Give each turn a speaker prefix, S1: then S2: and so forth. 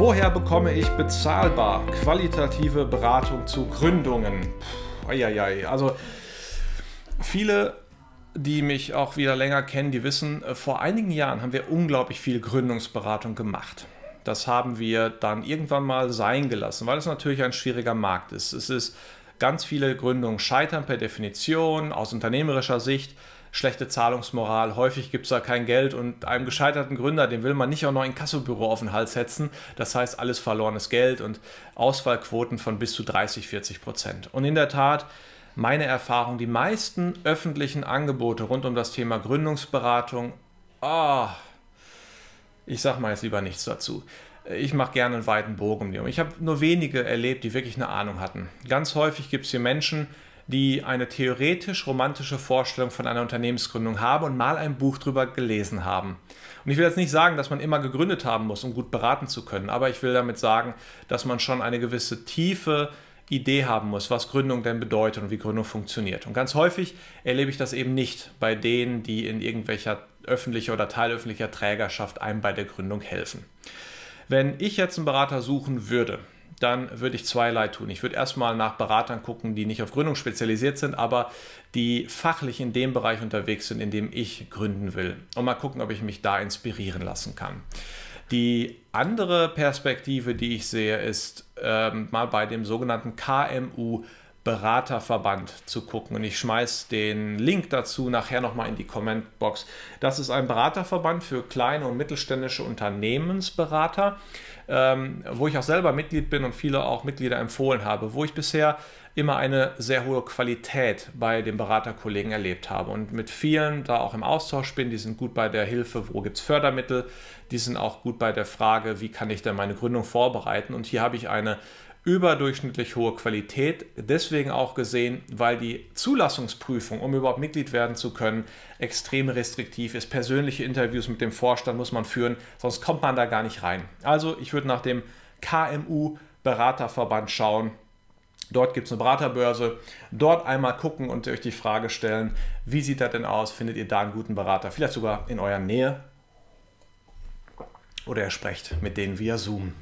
S1: Woher bekomme ich bezahlbar qualitative Beratung zu Gründungen? Eieiei, Also viele, die mich auch wieder länger kennen, die wissen, äh, vor einigen Jahren haben wir unglaublich viel Gründungsberatung gemacht. Das haben wir dann irgendwann mal sein gelassen, weil es natürlich ein schwieriger Markt ist. Es ist ganz viele Gründungen scheitern per Definition aus unternehmerischer Sicht schlechte Zahlungsmoral, häufig gibt es da kein Geld und einem gescheiterten Gründer, den will man nicht auch noch ein Kassobüro auf den Hals setzen. Das heißt, alles verlorenes Geld und Ausfallquoten von bis zu 30, 40 Prozent. Und in der Tat, meine Erfahrung, die meisten öffentlichen Angebote rund um das Thema Gründungsberatung, oh, ich sag mal jetzt lieber nichts dazu ich mache gerne einen weiten Bogen um die. Ich habe nur wenige erlebt, die wirklich eine Ahnung hatten. Ganz häufig gibt es hier Menschen, die eine theoretisch romantische Vorstellung von einer Unternehmensgründung haben und mal ein Buch darüber gelesen haben. Und ich will jetzt nicht sagen, dass man immer gegründet haben muss, um gut beraten zu können, aber ich will damit sagen, dass man schon eine gewisse tiefe Idee haben muss, was Gründung denn bedeutet und wie Gründung funktioniert. Und ganz häufig erlebe ich das eben nicht bei denen, die in irgendwelcher öffentlicher oder teilöffentlicher Trägerschaft einem bei der Gründung helfen. Wenn ich jetzt einen Berater suchen würde, dann würde ich zweierlei tun. Ich würde erstmal nach Beratern gucken, die nicht auf Gründung spezialisiert sind, aber die fachlich in dem Bereich unterwegs sind, in dem ich gründen will. Und mal gucken, ob ich mich da inspirieren lassen kann. Die andere Perspektive, die ich sehe, ist ähm, mal bei dem sogenannten KMU Beraterverband zu gucken. Und ich schmeiße den Link dazu nachher nochmal in die Commentbox. Das ist ein Beraterverband für kleine und mittelständische Unternehmensberater, ähm, wo ich auch selber Mitglied bin und viele auch Mitglieder empfohlen habe, wo ich bisher immer eine sehr hohe Qualität bei den Beraterkollegen erlebt habe und mit vielen da auch im Austausch bin. Die sind gut bei der Hilfe, wo gibt es Fördermittel, die sind auch gut bei der Frage, wie kann ich denn meine Gründung vorbereiten. Und hier habe ich eine überdurchschnittlich hohe Qualität. Deswegen auch gesehen, weil die Zulassungsprüfung, um überhaupt Mitglied werden zu können, extrem restriktiv ist. Persönliche Interviews mit dem Vorstand muss man führen, sonst kommt man da gar nicht rein. Also ich würde nach dem KMU Beraterverband schauen. Dort gibt es eine Beraterbörse. Dort einmal gucken und euch die Frage stellen, wie sieht das denn aus? Findet ihr da einen guten Berater? Vielleicht sogar in eurer Nähe. Oder ihr sprecht mit denen via Zoom.